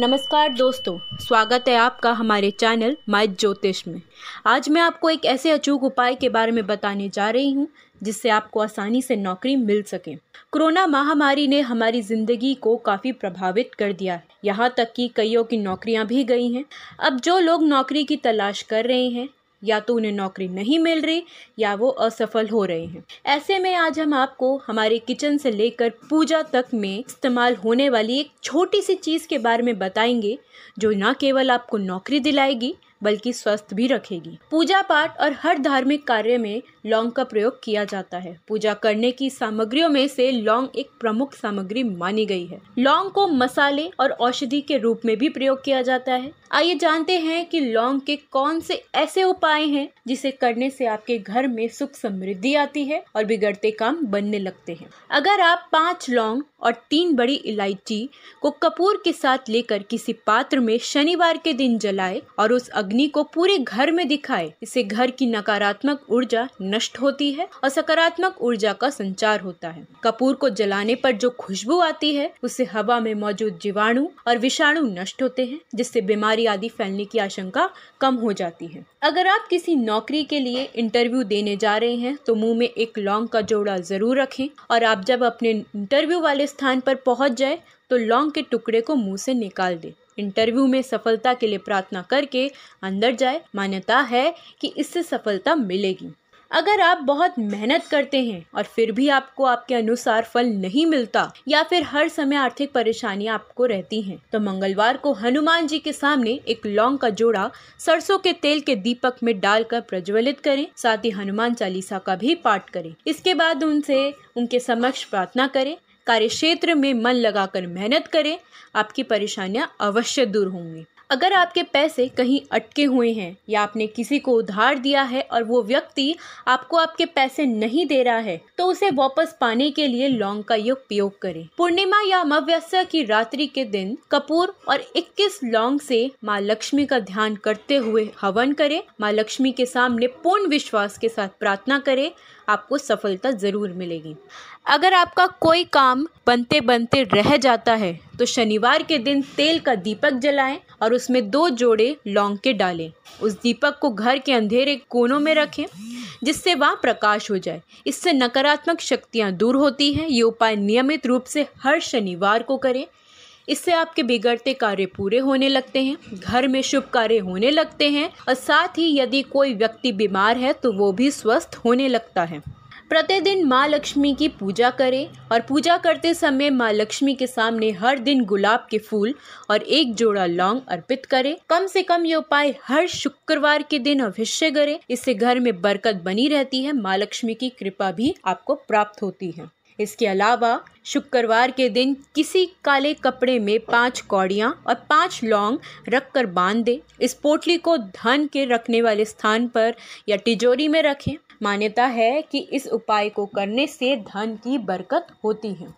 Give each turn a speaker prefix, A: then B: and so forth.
A: नमस्कार दोस्तों स्वागत है आपका हमारे चैनल माई ज्योतिष में आज मैं आपको एक ऐसे अचूक उपाय के बारे में बताने जा रही हूँ जिससे आपको आसानी से नौकरी मिल सके कोरोना महामारी ने हमारी ज़िंदगी को काफ़ी प्रभावित कर दिया है यहाँ तक कि कईयों की नौकरियाँ भी गई हैं अब जो लोग नौकरी की तलाश कर रहे हैं या तो उन्हें नौकरी नहीं मिल रही या वो असफल हो रहे हैं ऐसे में आज हम आपको हमारे किचन से लेकर पूजा तक में इस्तेमाल होने वाली एक छोटी सी चीज़ के बारे में बताएंगे जो ना केवल आपको नौकरी दिलाएगी बल्कि स्वस्थ भी रखेगी पूजा पाठ और हर धार्मिक कार्य में लौंग का प्रयोग किया जाता है पूजा करने की सामग्रियों में से लौंग एक प्रमुख सामग्री मानी गई है लौंग को मसाले और औषधि के रूप में भी प्रयोग किया जाता है आइए जानते हैं कि लौंग के कौन से ऐसे उपाय हैं जिसे करने से आपके घर में सुख समृद्धि आती है और बिगड़ते काम बनने लगते हैं अगर आप पांच लौंग और तीन बड़ी इलायची को कपूर के साथ लेकर किसी पात्र में शनिवार के दिन जलाए और उस अग्नि को पूरे घर में दिखाए इससे घर की नकारात्मक ऊर्जा नष्ट होती है और सकारात्मक ऊर्जा का संचार होता है कपूर को जलाने पर जो खुशबू आती है उससे हवा में मौजूद जीवाणु और विषाणु नष्ट होते हैं जिससे बीमारी आदि फैलने की आशंका कम हो जाती है अगर आप किसी नौकरी के लिए इंटरव्यू देने जा रहे हैं तो मुंह में एक लौंग का जोड़ा जरूर रखें और आप जब अपने इंटरव्यू वाले स्थान पर पहुंच जाए तो लौंग के टुकड़े को मुंह से निकाल दें इंटरव्यू में सफलता के लिए प्रार्थना करके अंदर जाए मान्यता है कि इससे सफलता मिलेगी अगर आप बहुत मेहनत करते हैं और फिर भी आपको आपके अनुसार फल नहीं मिलता या फिर हर समय आर्थिक परेशानियां आपको रहती हैं, तो मंगलवार को हनुमान जी के सामने एक लौंग का जोड़ा सरसों के तेल के दीपक में डालकर प्रज्वलित करें साथ ही हनुमान चालीसा का भी पाठ करें इसके बाद उनसे उनके समक्ष प्रार्थना करें कार्य क्षेत्र में मन लगाकर मेहनत करें आपकी परेशानियां अवश्य दूर होंगी अगर आपके पैसे कहीं अटके हुए हैं या आपने किसी को उधार दिया है और वो व्यक्ति आपको आपके पैसे नहीं दे रहा है तो उसे वापस पाने के लिए लौंग का योग प्रयोग करें पूर्णिमा या अमावस्या की रात्रि के दिन कपूर और 21 लौंग से माँ लक्ष्मी का ध्यान करते हुए हवन करें माँ लक्ष्मी के सामने पूर्ण विश्वास के साथ प्रार्थना करें आपको सफलता जरूर मिलेगी अगर आपका कोई काम बनते बनते रह जाता है तो शनिवार के दिन तेल का दीपक जलाएं और उसमें दो जोड़े लौंग के डालें उस दीपक को घर के अंधेरे कोनों में रखें जिससे वहाँ प्रकाश हो जाए इससे नकारात्मक शक्तियाँ दूर होती हैं ये उपाय नियमित रूप से हर शनिवार को करें इससे आपके बिगड़ते कार्य पूरे होने लगते हैं घर में शुभ कार्य होने लगते हैं और साथ ही यदि कोई व्यक्ति बीमार है तो वो भी स्वस्थ होने लगता है प्रतिदिन माँ लक्ष्मी की पूजा करें और पूजा करते समय माँ लक्ष्मी के सामने हर दिन गुलाब के फूल और एक जोड़ा लौंग अर्पित करें कम से कम ये उपाय हर शुक्रवार के दिन अवश्य करें इससे घर में बरकत बनी रहती है माँ लक्ष्मी की कृपा भी आपको प्राप्त होती है इसके अलावा शुक्रवार के दिन किसी काले कपड़े में पांच कौड़ियाँ और पांच लौंग रख कर बांध दें इस पोटली को धन के रखने वाले स्थान पर या तिजोरी में रखें मान्यता है कि इस उपाय को करने से धन की बरकत होती है